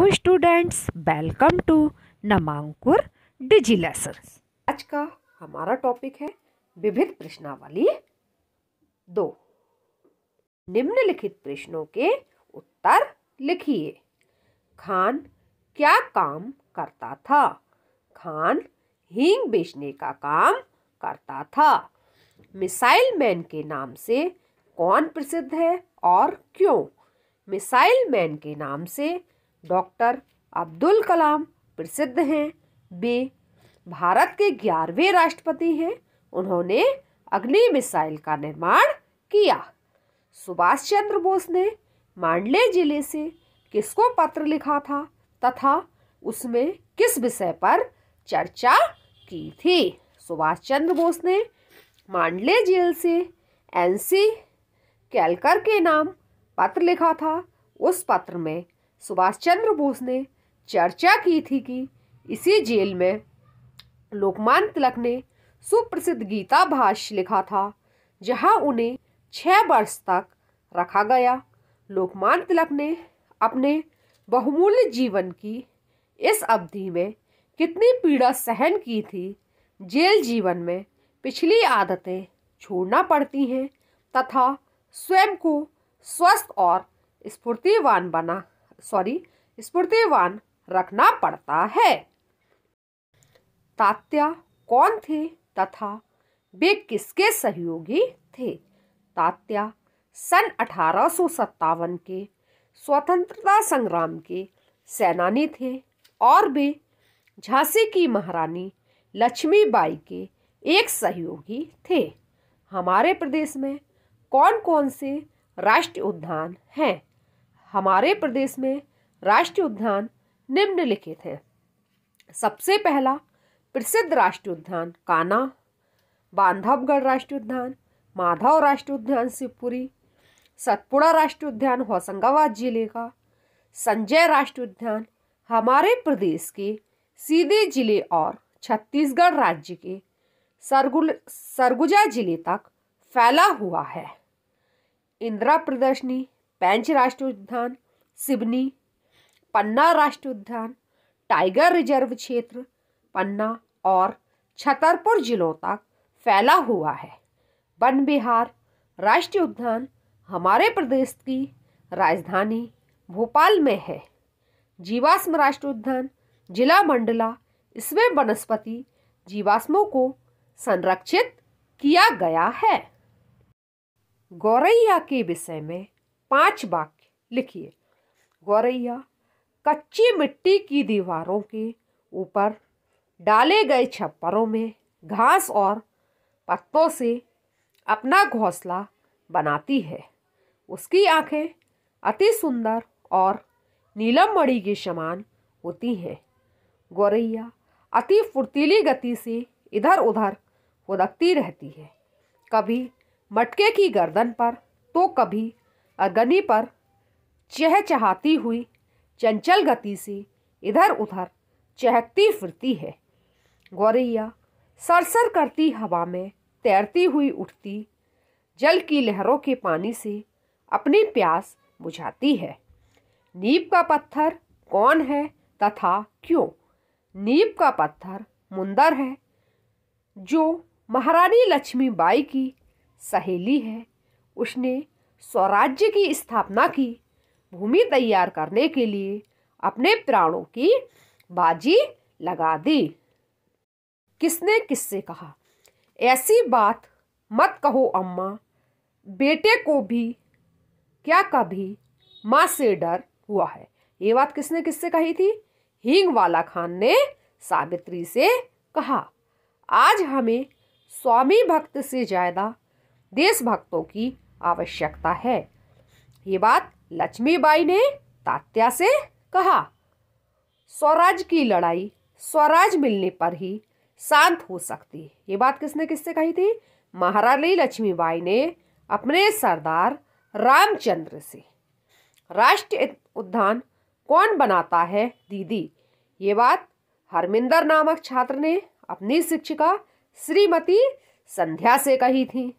hello students welcome to Namankur digi lesson आज का हमारा टॉपिक है विभिन्न प्रश्नावली दो निम्नलिखित प्रश्नों के उत्तर लिखिए खान क्या काम करता था खान हींग बेचने का काम करता था मिसाइल मैन के नाम से कौन प्रसिद्ध है और क्यों मिसाइल मैन के नाम से डॉक्टर अब्दुल कलाम प्रसिद्ध हैं वे भारत के ग्यारहवें राष्ट्रपति हैं उन्होंने अग्नि मिसाइल का निर्माण किया सुभाष चंद्र बोस ने मांडले जिले से किसको पत्र लिखा था तथा उसमें किस विषय पर चर्चा की थी सुभाष चंद्र बोस ने मांडले जेल से एनसी कैलकर के नाम पत्र लिखा था उस पत्र में सुभाष चंद्र बोस ने चर्चा की थी कि इसी जेल में लोकमान तिलक ने सुप्रसिद्ध गीता भाष्य लिखा था जहां उन्हें छः वर्ष तक रखा गया लोकमान तिलक ने अपने बहुमूल्य जीवन की इस अवधि में कितनी पीड़ा सहन की थी जेल जीवन में पिछली आदतें छोड़ना पड़ती हैं तथा स्वयं को स्वस्थ और स्फूर्तिवान बना सॉरी स्मृतिवान रखना पड़ता है तात्या कौन थे तथा वे किसके सहयोगी थे तात्या सन अठारह के स्वतंत्रता संग्राम के सेनानी थे और वे झांसी की महारानी लक्ष्मीबाई के एक सहयोगी थे हमारे प्रदेश में कौन कौन से राष्ट्रीय उद्यान हैं हमारे प्रदेश में राष्ट्रीय उद्यान निम्नलिखित हैं सबसे पहला प्रसिद्ध राष्ट्रीय उद्यान काना बांधवगढ़ राष्ट्रीय उद्यान माधव राष्ट्रीय उद्यान शिवपुरी सतपुड़ा राष्ट्रीय उद्यान होशंगाबाद जिले का संजय राष्ट्रीय उद्यान हमारे प्रदेश के सीधे जिले और छत्तीसगढ़ राज्य के सरगुल सरगुजा जिले तक फैला हुआ है इंदिरा प्रदर्शनी पैंच राष्ट्रीय उद्यान सिबनी पन्ना राष्ट्रीय उद्यान टाइगर रिजर्व क्षेत्र पन्ना और छतरपुर जिलों तक फैला हुआ है वन बिहार राष्ट्रीय उद्यान हमारे प्रदेश की राजधानी भोपाल में है जीवाश्म राष्ट्रीय उद्यान जिला मंडला इसमें वनस्पति जीवाश्मों को संरक्षित किया गया है गौरैया के विषय में पांच वाक्य लिखिए गौरैया कच्ची मिट्टी की दीवारों के ऊपर डाले गए छप्परों में घास और पत्तों से अपना घोंसला बनाती है उसकी आंखें अति सुंदर और नीलम मणि के समान होती हैं गौरैया अति फुर्तीली गति से इधर उधर उदकती रहती है कभी मटके की गर्दन पर तो कभी अर्गनी पर चहचहाती हुई चंचल गति से इधर उधर चहकती फिरती है गौरैया सरसर करती हवा में तैरती हुई उठती जल की लहरों के पानी से अपनी प्यास बुझाती है नीब का पत्थर कौन है तथा क्यों नीब का पत्थर मुंदर है जो महारानी लक्ष्मीबाई की सहेली है उसने स्वराज्य की स्थापना की भूमि तैयार करने के लिए अपने प्राणों की बाजी लगा दी किसने किससे कहा ऐसी बात मत कहो अम्मा बेटे को भी क्या कभी माँ से डर हुआ है ये बात किसने किससे कही थी हींग वाला खान ने सावित्री से कहा आज हमें स्वामी भक्त से ज़्यादा देशभक्तों की आवश्यकता है ये बात लक्ष्मीबाई ने तात्या से कहा स्वराज की लड़ाई स्वराज मिलने पर ही शांत हो सकती है ये बात किसने किससे कही थी महारानी लक्ष्मीबाई ने अपने सरदार रामचंद्र से राष्ट्रीय उद्यान कौन बनाता है दीदी ये बात हरमिंदर नामक छात्र ने अपनी शिक्षिका श्रीमती संध्या से कही थी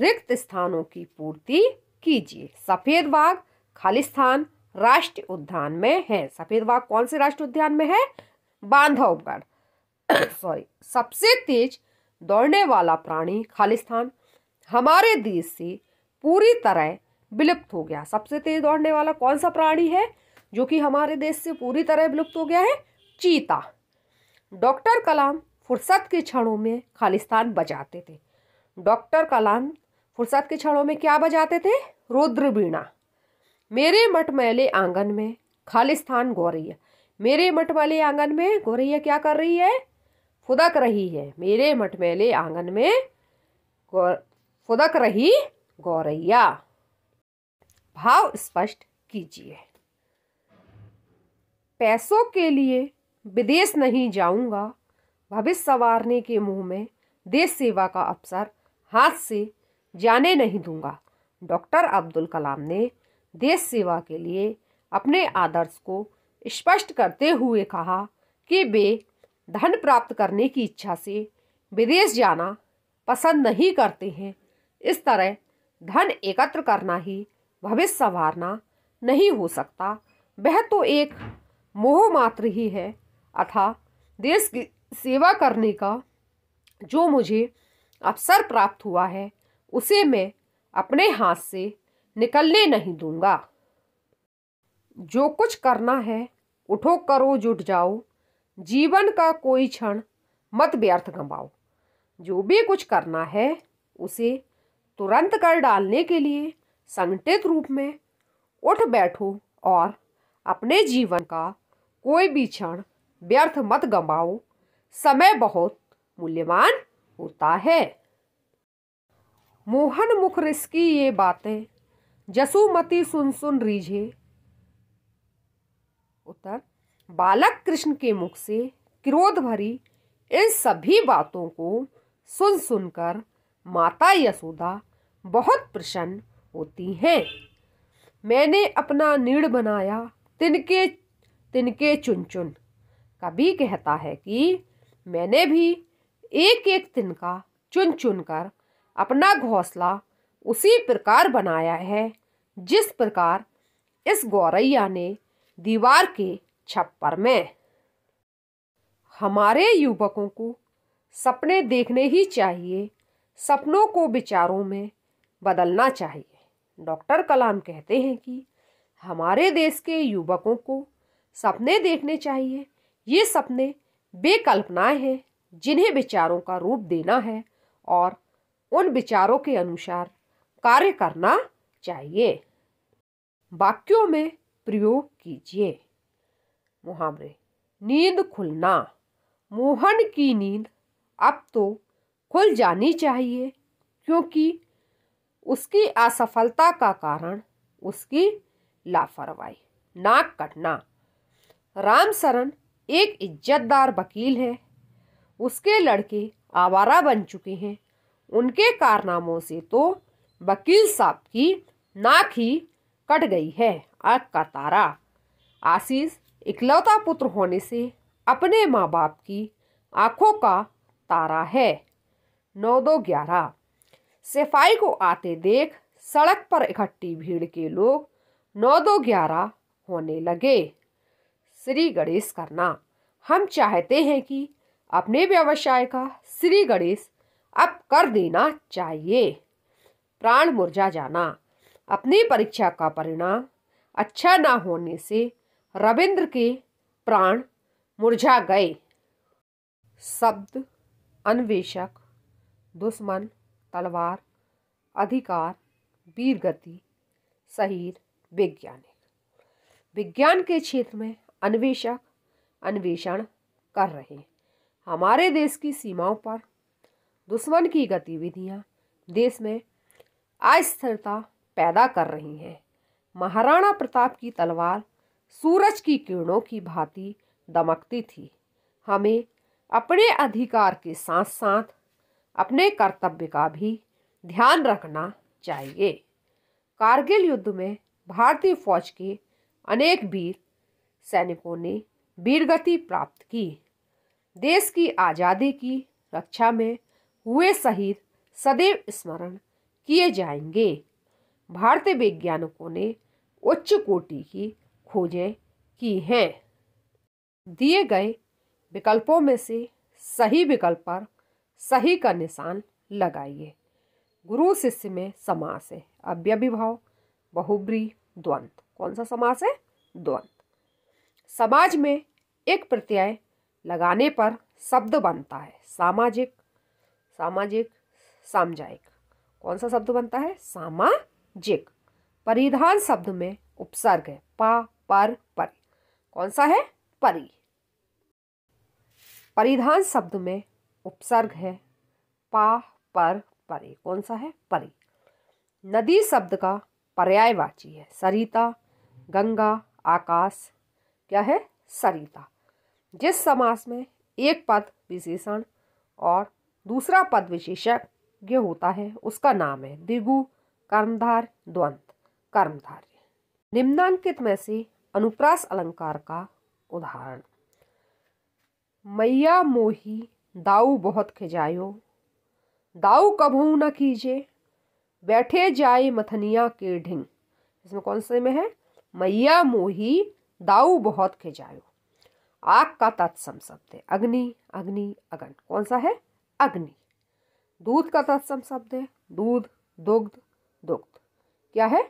रिक्त स्थानों की पूर्ति कीजिए सफेद बाग खालिस्तान राष्ट्रीय उद्यान में है सफेद बाग कौन से राष्ट्रीय उद्यान में है बांधवगढ़ सॉरी सबसे तेज दौड़ने वाला प्राणी खालिस्तान हमारे देश से पूरी तरह विलुप्त हो गया सबसे तेज दौड़ने वाला कौन सा प्राणी है जो कि हमारे देश से पूरी तरह विलुप्त हो गया है चीता डॉक्टर कलाम फुर्सत के क्षणों में खालिस्तान बचाते थे डॉक्टर कलाम फुर्सत के क्षणों में क्या बजाते थे रुद्र वीणा मेरे मटमैले आंगन में खालिस्तान गौरैया मेरे मटमैले आंगन में गौरैया क्या कर रही है फुदक रही है मेरे मटमैले आंगन में फुदक रही गौरैया भाव स्पष्ट कीजिए पैसों के लिए विदेश नहीं जाऊंगा भविष्य संवारने के मुंह में देश सेवा का अवसर हाथ से जाने नहीं दूंगा डॉक्टर अब्दुल कलाम ने देश सेवा के लिए अपने आदर्श को स्पष्ट करते हुए कहा कि वे धन प्राप्त करने की इच्छा से विदेश जाना पसंद नहीं करते हैं इस तरह धन एकत्र करना ही भविष्य संवारना नहीं हो सकता वह तो एक मोह मात्र ही है अथा देश की सेवा करने का जो मुझे अवसर प्राप्त हुआ है उसे मैं अपने हाथ से निकलने नहीं दूंगा जो कुछ करना है उठो करो जुट जाओ जीवन का कोई क्षण मत व्यर्थ गंवाओ जो भी कुछ करना है उसे तुरंत कर डालने के लिए संगठित रूप में उठ बैठो और अपने जीवन का कोई भी क्षण व्यर्थ मत गंवाओ समय बहुत मूल्यवान होता है मोहन मुख की ये बातें जसुमती सुन सुन रीझे उत्तर बालक कृष्ण के मुख से क्रोध भरी इन सभी बातों को सुन सुनकर माता यशोदा बहुत प्रसन्न होती हैं मैंने अपना नीड़ बनाया तिनके तिनके चुन चुन कभी कहता है कि मैंने भी एक एक तिनका चुन चुन कर अपना घोंसला उसी प्रकार बनाया है जिस प्रकार इस गौरैया ने दीवार के छप्पर में हमारे युवकों को सपने देखने ही चाहिए सपनों को विचारों में बदलना चाहिए डॉक्टर कलाम कहते हैं कि हमारे देश के युवकों को सपने देखने चाहिए ये सपने बेकल्पनाएं हैं जिन्हें विचारों का रूप देना है और उन विचारों के अनुसार कार्य करना चाहिए वाक्यों में प्रयोग कीजिए मुहावरे नींद खुलना मोहन की नींद अब तो खुल जानी चाहिए क्योंकि उसकी असफलता का कारण उसकी लापरवाही नाक कटना राम एक इज्जतदार वकील है उसके लड़के आवारा बन चुके हैं उनके कारनामों से तो वकील साहब की नाक ही कट गई है आग का तारा आशीष इकलौता पुत्र होने से अपने माँ बाप की आँखों का तारा है नौ दो ग्यारह सिफाई को आते देख सड़क पर इकट्ठी भीड़ के लोग नौ दो ग्यारह होने लगे श्री गणेश करना हम चाहते हैं कि अपने व्यवसाय का श्री गणेश अब कर देना चाहिए प्राण मुरझा जाना अपनी परीक्षा का परिणाम अच्छा ना होने से रविंद्र के प्राण मुरझा गए शब्द अन्वेषक दुश्मन तलवार अधिकार वीरगति शहीद वैज्ञानिक विज्ञान के क्षेत्र में अन्वेषक अन्वेषण कर रहे हमारे देश की सीमाओं पर दुश्मन की गतिविधियां देश में अस्थिरता पैदा कर रही हैं महाराणा प्रताप की तलवार सूरज की किरणों की भांति दमकती थी हमें अपने अधिकार के साथ साथ अपने कर्तव्य का भी ध्यान रखना चाहिए कारगिल युद्ध में भारतीय फौज के अनेक वीर सैनिकों ने वीरगति प्राप्त की देश की आज़ादी की रक्षा में हुए शहीद सदैव स्मरण किए जाएंगे भारतीय वैज्ञानिकों ने उच्च कोटि की खोजें की हैं दिए गए विकल्पों में से सही विकल्प पर सही का निशान लगाइए गुरु शिष्य में समास है अव्यभिभाव बहुब्री द्वंद कौन सा समास है द्वंद समाज में एक प्रत्यय लगाने पर शब्द बनता है सामाजिक सामाजिक सामजायिक कौन सा शब्द बनता है सामाजिक परिधान शब्द में उपसर्ग है पा पर पर कौन सा है परी परिधान शब्द में उपसर्ग है पा पर परे कौन सा है परी नदी शब्द का पर्यायवाची है सरिता गंगा आकाश क्या है सरिता जिस समास में एक पद विशेषण और दूसरा पद विशेषक ये होता है उसका नाम है दिगु कर्मधार द्वंत कर्मधार निम्नांकित में से अनुप्रास अलंकार का उदाहरण मैया मोही दाऊ बहुत खिजायो दाऊ कभू न कीजे बैठे जाए मथनिया के ढिंग इसमें कौन से में है मैया मोही दाऊ बहुत खिजायो आग का तत्सम शब्द है अग्नि अग्नि अगन कौन सा है अग्नि दूध का तत्सम शब्द है दूध दुग्ध दुग्ध क्या है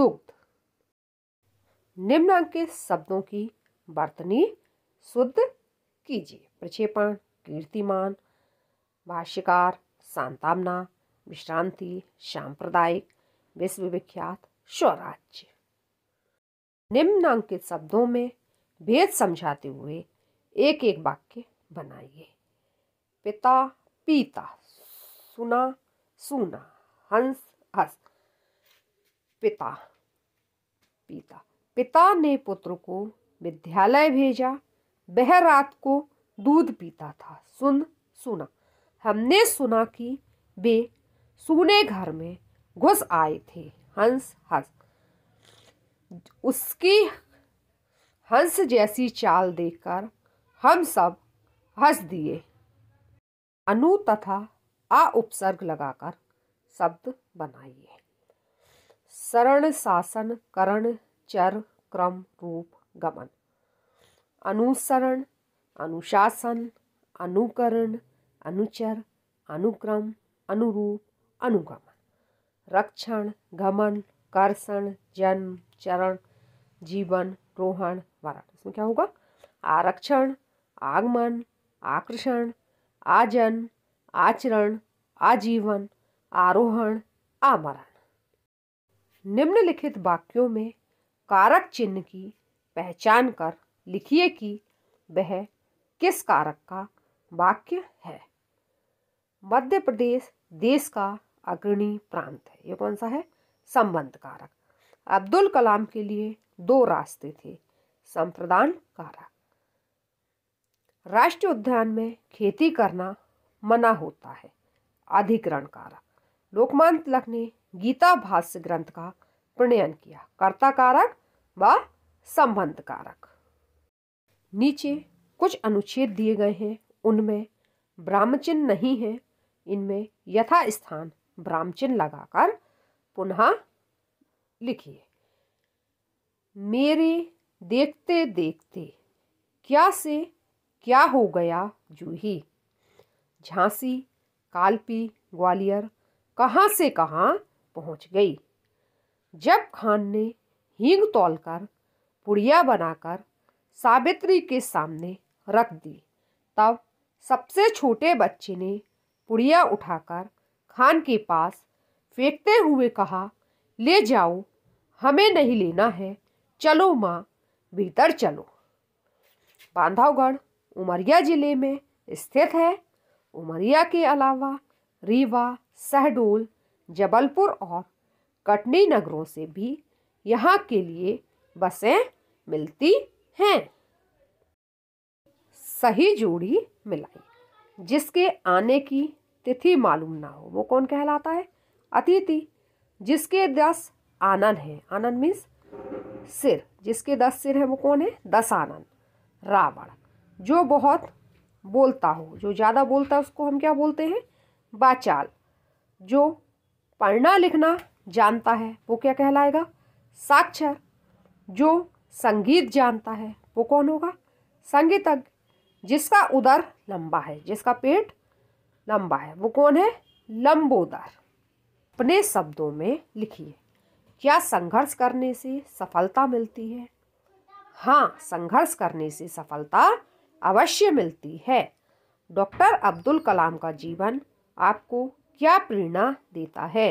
दुग्ध निम्न अंक के शब्दों की वर्तनी शुद्ध कीजिए प्रक्षेपण कीर्तिमान भाष्यकार सांतावना विश्रांति सांप्रदायिक विश्वविख्यात स्वराज्य निम्न अंकित शब्दों में भेद समझाते हुए एक एक वाक्य बनाइए पिता पीता सुना सुना हंस हंस पिता पिता पिता ने पुत्र को विद्यालय भेजा वह रात को दूध पीता था सुन सुना हमने सुना कि वे सुने घर में घुस आए थे हंस हंस उसकी हंस जैसी चाल देखकर हम सब हंस दिए अनु तथा आ उपसर्ग लगाकर शब्द बनाइए सरण शासन करण चर क्रम रूप गमन अनुसरण अनुशासन अनुकरण अनुचर अनुक्रम अनुरूप अनुगमन रक्षण गमन कर्षण जन्म चरण जीवन रोहण वरण इसमें क्या होगा आरक्षण आगमन आकर्षण जन्म आचरण आजीवन आरोहण आमरण निम्नलिखित वाक्यों में कारक चिन्ह की पहचान कर लिखिए कि वह किस कारक का वाक्य है मध्य प्रदेश देश का अग्रणी प्रांत है ये कौन सा है संबंध कारक अब्दुल कलाम के लिए दो रास्ते थे संप्रदान कारक राष्ट्रीय उद्यान में खेती करना मना होता है अधिकरण कारक लोकमान तिलक ने गीता भाष्य ग्रंथ का प्रणयन किया कर्ता कारक व संबंध कारक नीचे कुछ अनुच्छेद दिए गए हैं उनमें ब्राह्मचिन्ह नहीं है इनमें यथास्थान ब्राह्मचिन्ह लगाकर पुनः लिखिए मेरे देखते देखते क्या से क्या हो गया जूही झांसी कालपी ग्वालियर कहाँ से कहाँ पहुँच गई जब खान ने हींग तोलकर पुड़िया बनाकर सावित्री के सामने रख दी तब सबसे छोटे बच्चे ने पुड़िया उठाकर खान के पास फेंकते हुए कहा ले जाओ हमें नहीं लेना है चलो माँ भीतर चलो बांधवगढ़ उमरिया ज़िले में स्थित है उमरिया के अलावा रीवा शहडोल जबलपुर और कटनी नगरों से भी यहाँ के लिए बसें मिलती हैं सही जोड़ी मिलाई जिसके आने की तिथि मालूम ना हो वो कौन कहलाता है अतिथि जिसके दस आनन है आनन मीन्स सिर जिसके दस सिर है वो कौन है दस आनन रावण जो बहुत बोलता हो जो ज़्यादा बोलता है उसको हम क्या बोलते हैं बाचाल जो पढ़ना लिखना जानता है वो क्या कहलाएगा साक्षर जो संगीत जानता है वो कौन होगा संगीतज्ञ जिसका उदर लंबा है जिसका पेट लंबा है वो कौन है लंबोदर अपने शब्दों में लिखिए क्या संघर्ष करने से सफलता मिलती है हाँ संघर्ष करने से सफलता अवश्य मिलती है डॉक्टर अब्दुल कलाम का जीवन आपको क्या प्रेरणा देता है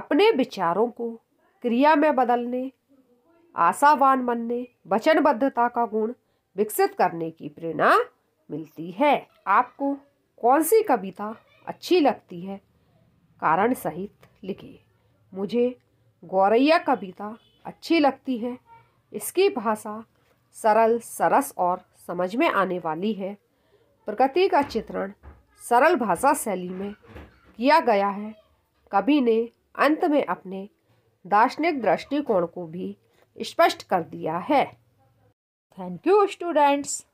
अपने विचारों को क्रिया में बदलने आशावान बनने वचनबद्धता का गुण विकसित करने की प्रेरणा मिलती है आपको कौन सी कविता अच्छी लगती है कारण सहित लिखिए मुझे गौरैया कविता अच्छी लगती है इसकी भाषा सरल सरस और समझ में आने वाली है प्रकृति का चित्रण सरल भाषा शैली में किया गया है कवि ने अंत में अपने दार्शनिक दृष्टिकोण को भी स्पष्ट कर दिया है थैंक यू स्टूडेंट्स